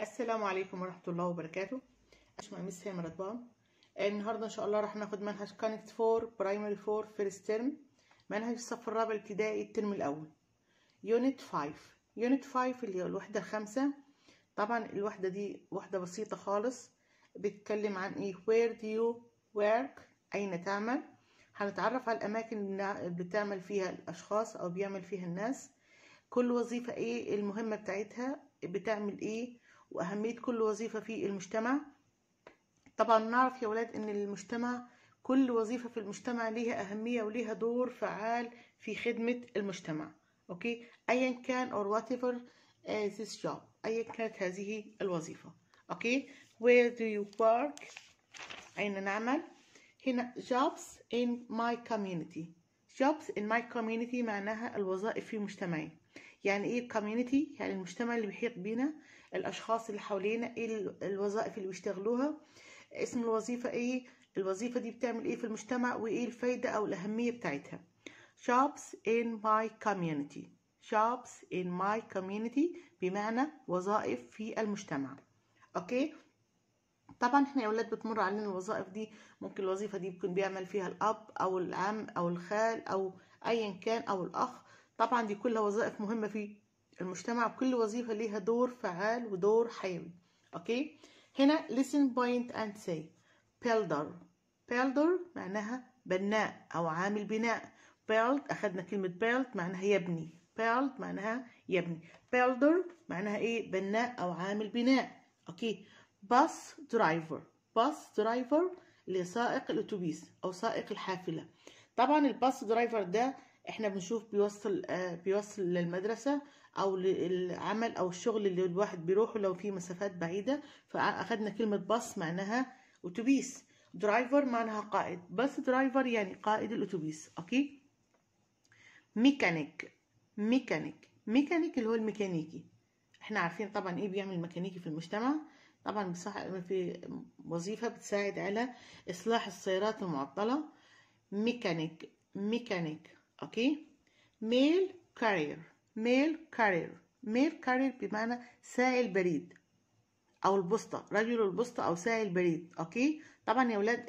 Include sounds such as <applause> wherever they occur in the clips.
السلام عليكم ورحمه الله وبركاته باشمهندس مسيا رضوان النهارده ان شاء الله راح ناخد منهج كونكت 4 برايمري 4 فيرست ترم منهج الصف الرابع ابتدائي الترم الاول يونت 5 يونت 5 اللي هي الوحده الخامسه طبعا الوحده دي وحده بسيطه خالص بتتكلم عن ايه وير دو يو ورك اين تعمل هنتعرف على الاماكن اللي بتعمل فيها الاشخاص او بيعمل فيها الناس كل وظيفه ايه المهمه بتاعتها بتعمل ايه وأهمية كل وظيفة في المجتمع طبعا نعرف يا ولاد أن المجتمع كل وظيفة في المجتمع ليها أهمية وليها دور فعال في خدمة المجتمع أوكي أيا كان or whatever uh, this job أيا كانت هذه الوظيفة أوكي where do you work أين نعمل هنا jobs in my community jobs in my community معناها الوظائف في مجتمعي يعني ايه community يعني المجتمع اللي بيحيط بينا الاشخاص اللي حوالينا ايه الوظائف اللي بيشتغلوها اسم الوظيفه ايه الوظيفه دي بتعمل ايه في المجتمع وايه الفايده او الاهميه بتاعتها jobs in my community jobs in my community بمعنى وظائف في المجتمع اوكي طبعا احنا يا اولاد بتمر علينا الوظائف دي ممكن الوظيفه دي بيكون بيعمل فيها الاب او العم او الخال او ايا كان او الاخ طبعا دي كلها وظائف مهمه في المجتمع كل وظيفة ليها دور فعال ودور حيوي أوكي هنا listen point and say builder builder معناها بناء أو عامل بناء build أخذنا كلمة build معناها يبني build معناها يبني builder معناها إيه بناء أو عامل بناء أوكي bus driver bus driver لسائق الأتوبيس أو سائق الحافلة طبعا الباص درايفر ده احنا بنشوف بيوصل آه بيوصل للمدرسة او العمل او الشغل اللي الواحد بيروحه لو في مسافات بعيده فاخدنا كلمه باص معناها اتوبيس درايفر معناها قائد بس درايفر يعني قائد الاتوبيس اوكي ميكانيك ميكانيك ميكانيك اللي هو الميكانيكي احنا عارفين طبعا ايه بيعمل ميكانيكي في المجتمع طبعا بصح في وظيفه بتساعد على اصلاح السيارات المعطله ميكانيك ميكانيك اوكي ميل كارير ميل كارير ميل كارير بمعنى ساعي البريد او البوسطه رجل البوسطه او ساعي البريد اوكي طبعا يا ولاد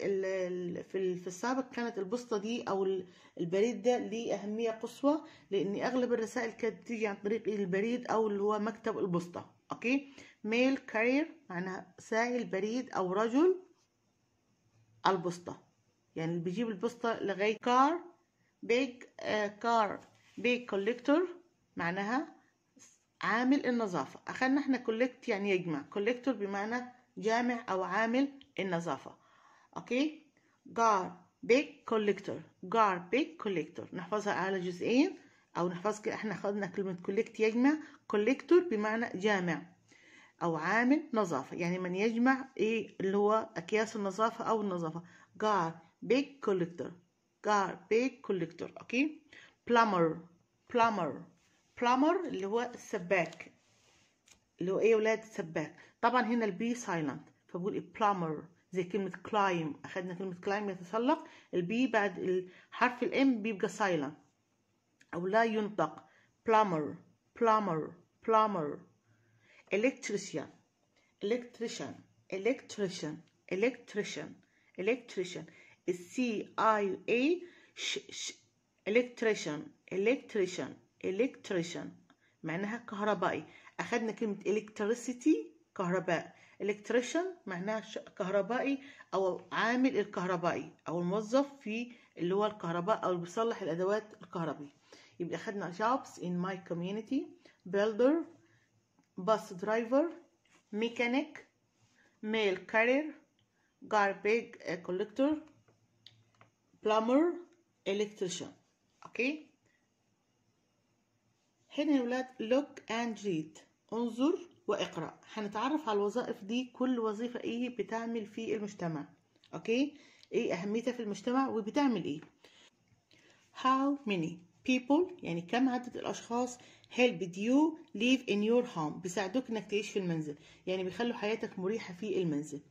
في في السابق كانت البوسطه دي او البريد ده ليه اهميه قصوى لان اغلب الرسائل كانت بتيجي عن طريق البريد او اللي هو مكتب البوسطه اوكي ميل كارير معناها ساعي البريد او رجل البوسطه يعني بيجيب البوسطه لغايه كار بيج كار بيج كوليكتور معناها عامل النظافة أخذنا احنا كوليكت يعني يجمع كوليكتور بمعنى جامع أو عامل النظافة أوكي جار بيك كوليكتور جار بيك كوليكتور نحفظها على جزئين أو نحفظ كده احنا خدنا كلمة كوليكت يجمع كوليكتور بمعنى جامع أو عامل نظافة يعني من يجمع إيه اللي هو أكياس النظافة أو النظافة جار بيك كوليكتور جار بيك كوليكتور أوكي بلامر بلامر بلامر اللي هو السباك اللي هو ايه يا ولاد السباك طبعا هنا البي سايلنت فبقول بلامر إيه؟ زي كلمه كلايم اخذنا كلمه كلايم يتسلق البي بعد حرف الام بيبقى سايلنت او لا ينطق بلامر بلامر بلامر الكتريشن الكتريشن الكتريشن الكتريشن الكتريشن السي اي اي الكتريشن الكتريشن electrician معناها كهربائي أخذنا كلمة electricity كهرباء electrician معناها كهربائي أو عامل الكهربائي أو الموظف في اللي هو الكهرباء أو اللي بيصلح الأدوات الكهربائية يبقى أخذنا jobs in my community builder bus driver mechanic mail carrier garbage collector plumber electrician okay هنا يا ولاد look and read انظر واقرأ هنتعرف على الوظائف دي كل وظيفة ايه بتعمل في المجتمع اوكي ايه اهميتها في المجتمع وبتعمل ايه how many people يعني كم عدد الاشخاص helped you live in your home بيساعدوك انك تعيش في المنزل يعني بيخلوا حياتك مريحة في المنزل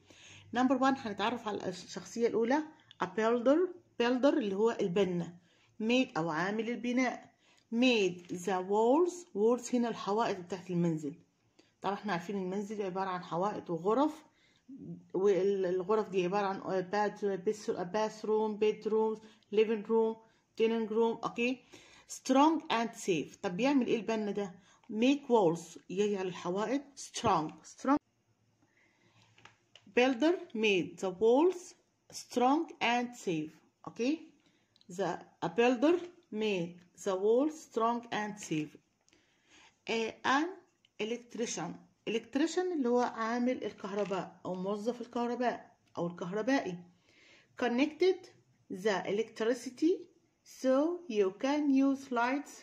نمبر 1 هنتعرف على الشخصية الاولى a builder builder اللي هو البنا ميد او عامل البناء made the walls walls هنا الحوائط بتاعت المنزل طبعا احنا عارفين المنزل عبارة عن حوائط وغرف والغرف دي عبارة عن bathroom bedroom living room dining room اوكي strong and safe طب بيعمل ايه البنا ده make walls يجعل الحوائط strong strong builder made the walls strong and safe اوكي okay. the a builder made the wall strong and safe an electrician electrician اللي هو عامل الكهرباء أو موظف الكهرباء أو الكهربائي connected the electricity so you can use lights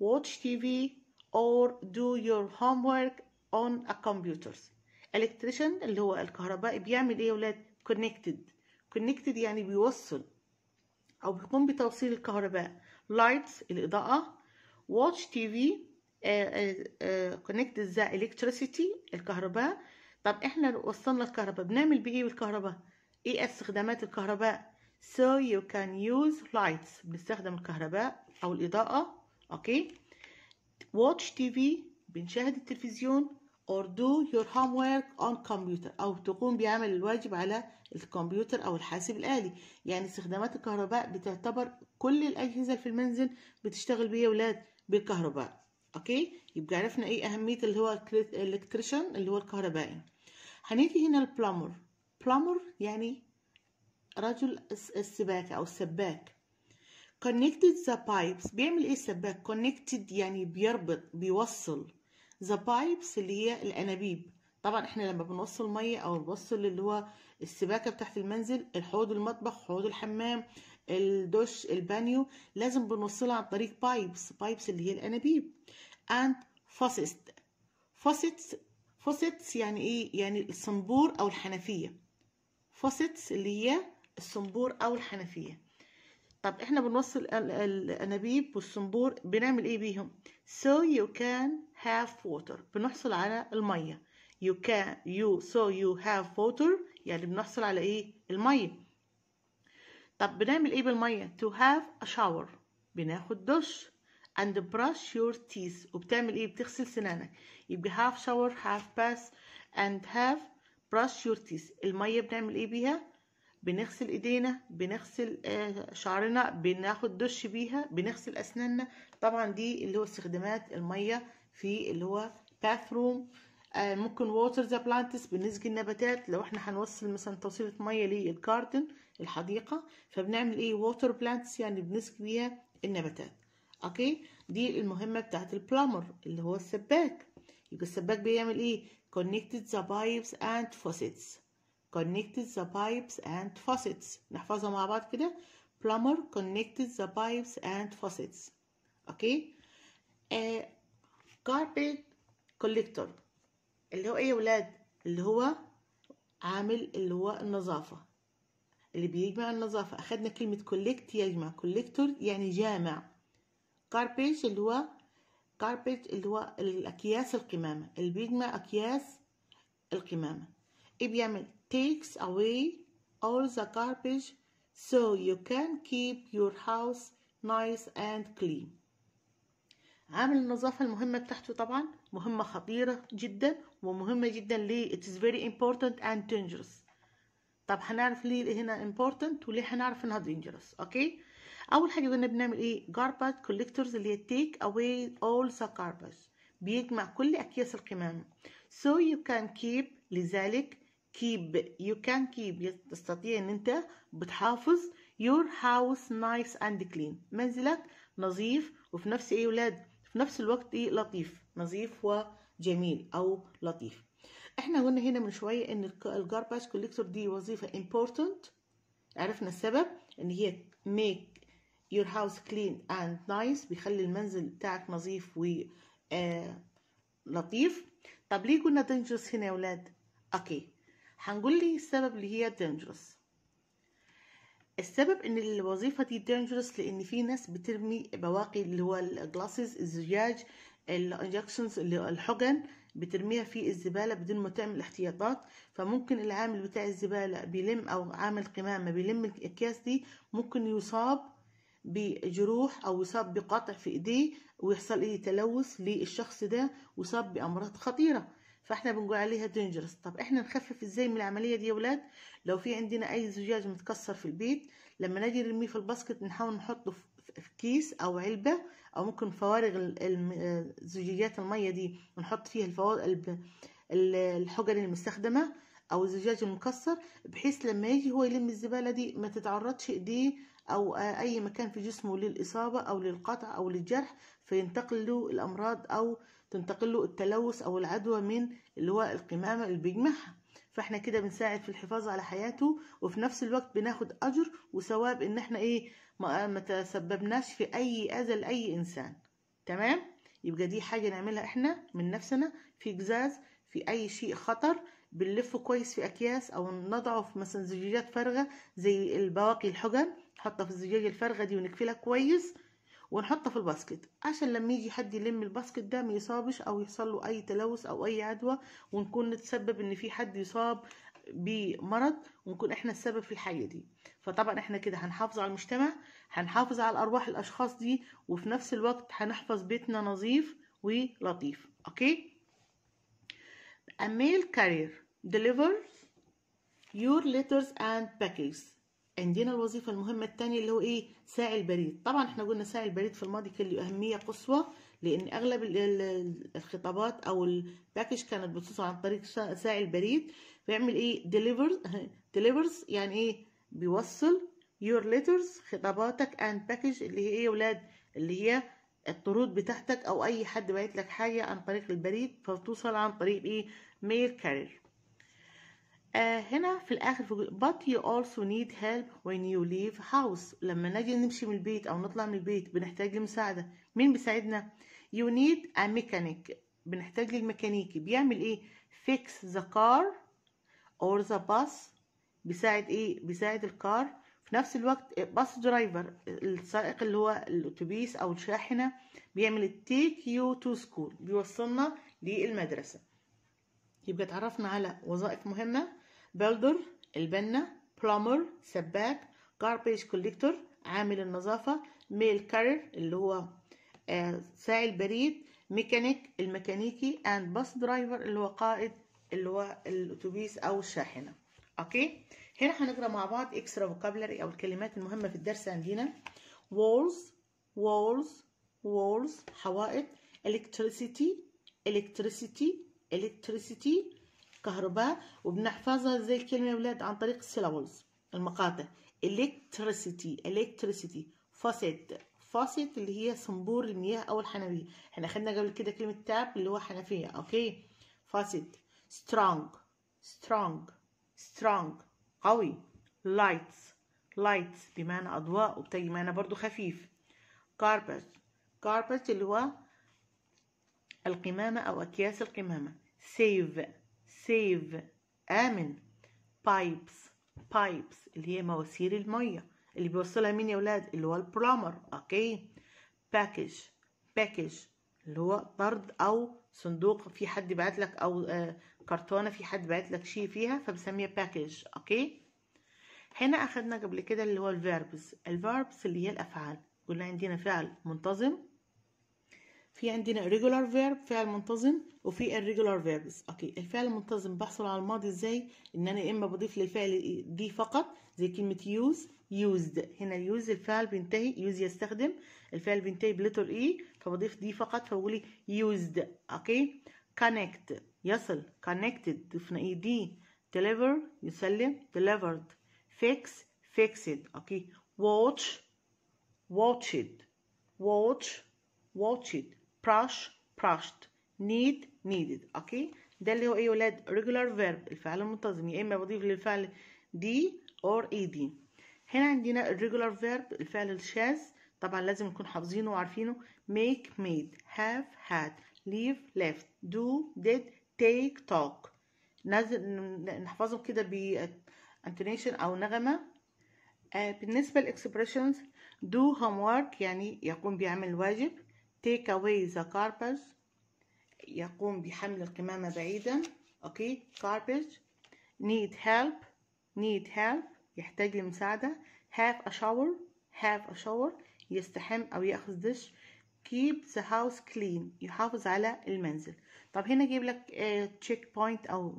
watch TV or do your homework on a computer electrician اللي هو الكهربائي بيعمل ايه يا ولاد connected connected يعني بيوصل او بيقوم بتوصيل الكهرباء lights الإضاءة watch TV آه، آه، آه، connect the electricity الكهرباء طب احنا وصلنا الكهرباء بنعمل بايه بالكهرباء ايه استخدامات الكهرباء so you can use lights بنستخدم الكهرباء او الاضاءه اوكي okay. watch TV بنشاهد التلفزيون or do your homework on computer أو تقوم بعمل الواجب على الكمبيوتر أو الحاسب الآلي يعني استخدامات الكهرباء بتعتبر كل الأجهزة في المنزل بتشتغل بيها ولاد بالكهرباء أوكي يبقى عرفنا إيه أهمية اللي هو الإلكتريشن اللي هو الكهربائي هنيجي هنا البلامر بلامر يعني رجل السباكة أو السباك connected the pipes بيعمل إيه السباك connected يعني بيربط بيوصل ذا بايبس اللي هي الانابيب طبعا احنا لما بنوصل ميه او بنوصل اللي هو السباكه بتاعت المنزل الحوض المطبخ حوض الحمام الدش البانيو لازم بنوصلها عن طريق بايبس بايبس اللي هي الانابيب and faucets faucets faucets يعني ايه يعني الصنبور او الحنفيه faucets اللي هي الصنبور او الحنفيه طب احنا بنوصل الانابيب والصنبور بنعمل ايه بيهم so you can have water بنحصل على المية you can you so you have water يعني بنحصل على ايه المية طب بنعمل ايه بالمية to have a shower بناخد دش and brush your teeth وبتعمل ايه بتغسل سنانك يبقى half shower half bath and have brush your teeth المية بنعمل ايه بيها بنغسل ايدينا بنغسل آه، شعرنا بناخد دش بيها بنغسل اسناننا طبعا دي اللي هو استخدامات الميه في اللي هو باثروم آه، روم ممكن ووتر ذا بلانتس بنسقي النباتات لو احنا هنوصل مثلا توصيلة مية للجاردن الحديقة فبنعمل ايه ووتر بلانتس يعني بنسقي بيها النباتات اوكي دي المهمة بتاعت البلامر اللي هو السباك يبقى السباك بيعمل ايه connected the pipes and faucets connected the pipes and faucets نحفظها مع بعض كده plumber connected the pipes and faucets اوكي okay. آه، uh, كاربت كوليكتور اللي هو ايه يا ولاد اللي هو عامل اللي هو النظافة اللي بيجمع النظافة أخدنا كلمة كوليكت يجمع كوليكتور يعني جامع garbage اللي هو garbage اللي هو الأكياس القمامة اللي بيجمع أكياس القمامة إيه بيعمل takes away all the garbage so you can keep your house nice and clean عامل النظافة المهمة بتاعته طبعا مهمة خطيرة جدا ومهمة جدا ليه اتس فيري امبورتنت اند دينجرس طب هنعرف ليه هنا امبورتنت وليه هنعرف انها دينجرس اوكي اول حاجة قلنا بنعمل ايه garbage كوليكتورز اللي هي تيك اواي اول ذا garbage بيجمع كل اكياس القمامة so you can keep لذلك keep you can keep تستطيع ان انت بتحافظ your house nice and clean منزلك نظيف وفي نفس ايه ولاد في نفس الوقت ايه لطيف نظيف وجميل او لطيف احنا قلنا هنا من شويه ان الجارباج كوليكتور دي وظيفه important عرفنا السبب ان هي make your house clean and nice بيخلي المنزل بتاعك نظيف و آه، لطيف طب ليه قلنا dangerous هنا يا ولاد اوكي هنقول لي السبب اللي هي dangerous السبب ان الوظيفه دي دينجرس لان في ناس بترمي بواقي اللي هو الجلاسز الزجاج الانجكشنز الحقن بترميها في الزبالة بدون ما تعمل احتياطات فممكن العامل بتاع الزبالة بيلم أو عامل قمامة بيلم الأكياس دي ممكن يصاب بجروح أو يصاب بقطع في إيديه ويحصل إيه تلوث للشخص ده ويصاب بأمراض خطيرة فاحنا بنقول عليها دينجرس طب احنا نخفف ازاي من العمليه دي يا ولاد لو في عندنا اي زجاج متكسر في البيت لما نجي نرميه في الباسكت نحاول نحطه في كيس او علبه او ممكن فوارغ زجاجات الميه دي ونحط فيها الفوارغ الحجر المستخدمه او الزجاج المكسر بحيث لما يجي هو يلم الزبالة دي ما تتعرضش ايديه او اي مكان في جسمه للاصابة او للقطع او للجرح فينتقل له الامراض او تنتقل له التلوث او العدوى من اللي هو القمامة اللي بيجمعها فاحنا كده بنساعد في الحفاظ على حياته وفي نفس الوقت بناخد اجر وثواب ان احنا ايه ما تسببناش في اي اذى لاي انسان تمام يبقى دي حاجه نعملها احنا من نفسنا في قزاز في اي شيء خطر بنلفه كويس في اكياس او نضعه في مثلا زجاجات فارغه زي البواقي الحجم نحطها في الزجاجه الفارغه دي ونقفلها كويس ونحطها في الباسكت عشان لما يجي حد يلم الباسكت ده ما يصابش او يحصل له اي تلوث او اي عدوى ونكون نتسبب ان في حد يصاب بمرض ونكون احنا السبب في الحاجه دي فطبعا احنا كده هنحافظ على المجتمع هنحافظ على ارواح الاشخاص دي وفي نفس الوقت هنحفظ بيتنا نظيف ولطيف اوكي اميل كارير deliver your letters and packages عندنا الوظيفة المهمة التانية اللي هو ايه ساعي البريد طبعا احنا قلنا ساعي البريد في الماضي كان له أهمية قصوى لأن أغلب الخطابات أو الباكج كانت بتوصل عن طريق ساعي البريد بيعمل ايه delivers <laughs> delivers يعني ايه بيوصل your letters خطاباتك and package اللي هي ايه يا ولاد اللي هي الطرود بتاعتك أو أي حد بعت لك حاجة عن طريق البريد فبتوصل عن طريق ايه mail كارير آه، هنا في الاخر في but you also need help when you leave house لما نجي نمشي من البيت او نطلع من البيت بنحتاج لمساعده مين بيساعدنا you need a mechanic بنحتاج للميكانيكي بيعمل ايه fix the car or the bus بيساعد ايه بيساعد الكار في نفس الوقت bus درايفر السائق اللي هو الاتوبيس او الشاحنه بيعمل take you to school بيوصلنا للمدرسه يبقى اتعرفنا على وظائف مهمه بلدر البنا بلامر سباك garbage collector عامل النظافة ميل كارير اللي هو آه، ساعي البريد ميكانيك الميكانيكي اند باص درايفر اللي هو قائد اللي هو الاتوبيس او الشاحنه اوكي هنا هنقرا مع بعض اكسترا فوكابلري او الكلمات المهمه في الدرس عندنا walls walls walls حوائط electricity electricity electricity كهرباء وبنحفظها زي الكلمة يا ولاد عن طريق السيلابولز المقاطع electricity electricity faucet faucet اللي هي صنبور المياه أو الحنفية احنا خدنا قبل كده كلمة تاب اللي هو حنفية أوكي faucet strong strong strong قوي lights lights بمعنى أضواء وبتجي معنى برضو خفيف carpet carpet اللي هو القمامة أو أكياس القمامة save سيف آمن بايبس بايبس اللي هي مواسير المية اللي بيوصلها مين يا ولاد اللي هو البلامر اوكي باكج باكج اللي هو طرد او صندوق في حد بعت لك او آه، كرتونه في حد بعت لك شيء فيها فبسميها باكج اوكي هنا اخدنا قبل كده اللي هو الفيربس الفيربس اللي هي الافعال قلنا عندنا فعل منتظم في عندنا regular verb فعل منتظم وفي irregular verbs اوكي الفعل المنتظم بحصل على الماضي ازاي ان انا يا اما بضيف للفعل دي فقط زي كلمه use used هنا use الفعل بينتهي use يستخدم الفعل بينتهي بلتر اي e، فبضيف دي فقط فبقولي used اوكي connect يصل connected ضفنا اي e دي deliver يسلم delivered fix fixed اوكي watch watched watch watched brush brushed need needed اوكي ده اللي هو ايه ولاد regular verb الفعل المنتظم يا اما بضيف للفعل دي or ed هنا عندنا regular verb الفعل الشاذ طبعا لازم نكون حافظينه وعارفينه make made have had leave left do did take talk نازل نحفظهم كده ب intonation او نغمه eh, بالنسبه للاكسبريشنز do homework يعني يقوم بيعمل واجب take away the garbage يقوم بحمل القمامة بعيدا اوكي garbage need help need help يحتاج لمساعدة have a shower have a shower يستحم أو يأخذ دش keep the house clean يحافظ على المنزل طب هنا اجيب لك تشيك بوينت أو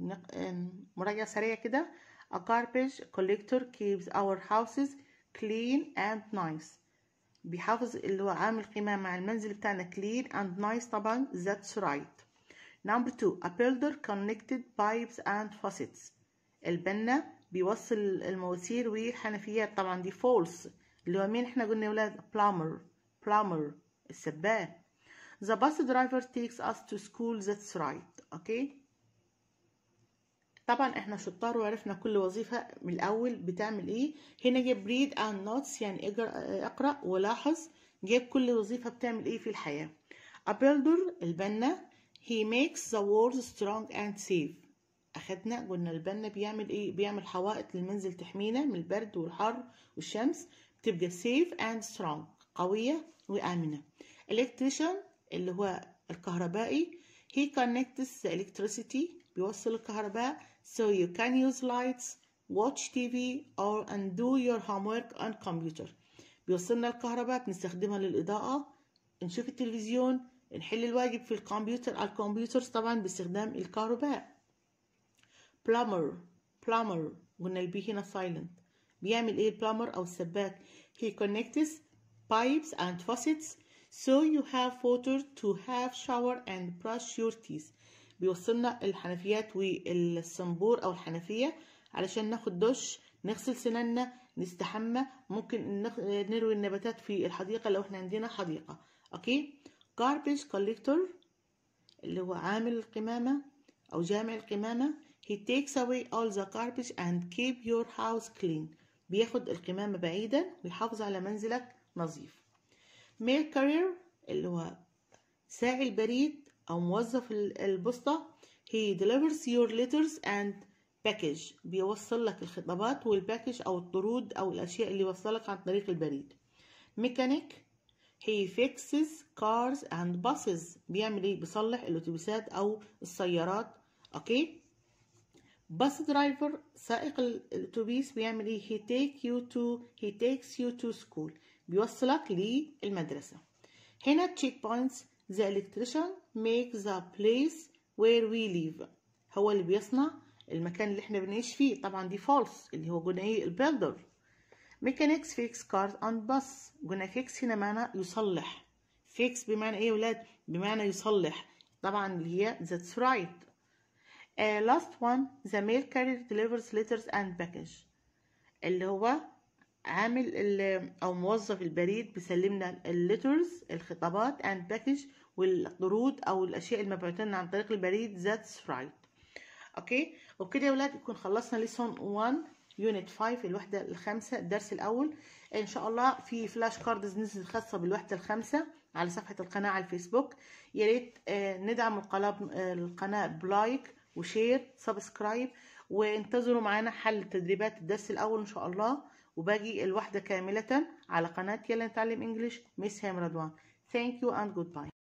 مراجعة سريعة كده a garbage collector keeps our houses clean and nice بيحافظ اللي هو عامل قيمة مع المنزل بتاعنا clean and nice طبعا that's right number two a builder connected pipes and faucets البنا بيوصل المواسير والحنفيات طبعا دي فولس اللي هو مين احنا قلنا يا ولاد plumber plumber السباه the bus driver takes us to school that's right okay طبعا احنا شطار وعرفنا كل وظيفة من الأول بتعمل ايه هنا جيب read and notes يعني اقرأ ولاحظ جيب كل وظيفة بتعمل ايه في الحياة A builder البنا he makes the world strong and safe أخدنا قلنا البنا بيعمل ايه بيعمل حوائط للمنزل تحمينا من البرد والحر والشمس بتبقى safe and strong قوية وآمنة electrician اللي هو الكهربائي he connects the electricity بيوصل الكهرباء So you can use lights, watch TV or and do your homework on computer. بيوصلنا الكهرباء بنستخدمها للإضاءة نشوف التلفزيون نحل الواجب في الكمبيوتر على الكمبيوتر طبعا باستخدام الكهرباء plumber plumber قلنا البي هنا silent بيعمل ايه plumber او السباك he connects pipes and faucets so you have water to have shower and brush your teeth بيوصلنا الحنفيات والصنبور او الحنفيه علشان ناخد دش نغسل سناننا نستحمى ممكن نروي النباتات في الحديقه لو احنا عندنا حديقه اوكي garbage collector اللي هو عامل القمامه او جامع القمامه he takes away all the garbage and keep your house clean بياخد القمامه بعيدا ويحافظ على منزلك نظيف ميركورير اللي هو ساعي البريد أو موظف البوسطة he delivers your letters and package بيوصل لك الخطابات والباكج أو الطرود أو الأشياء اللي وصلك عن طريق البريد ميكانيك he fixes cars and buses بيعمل ايه بيصلح الاتوبيسات او السيارات اوكي bus driver سائق الاتوبيس بيعمل ايه he take you to he takes you to school بيوصلك للمدرسة هنا checkpoints checkpoints The electrician makes the place where we live هو اللي بيصنع المكان اللي احنا بنعيش فيه طبعا دي false اللي هو جناي البيلدر mechanics fix cars and bus جنا fix هنا معنى يصلح fix بمعنى ايه يا ولاد بمعنى يصلح طبعا اللي هي that's right uh, last one the mail carrier delivers letters and package اللي هو عامل او موظف البريد بيسلمنا الليترز الخطابات اند باكج والقروض او الاشياء المبعوثه لنا عن طريق البريد ذاتس رايت اوكي وبكده يا ولاد نكون خلصنا ليسون 1 يونت 5 الوحده الخامسه الدرس الاول ان شاء الله في فلاش كاردز نزلت خاصه بالوحده الخامسه على صفحه القناه على الفيسبوك يا ريت آه، ندعم القناه القناه بلايك وشير سبسكرايب وانتظروا معانا حل تدريبات الدرس الاول ان شاء الله وباجي الوحدة كاملة على قناة يلا نتعلم انجليش مس هام رضوان Thank you and goodbye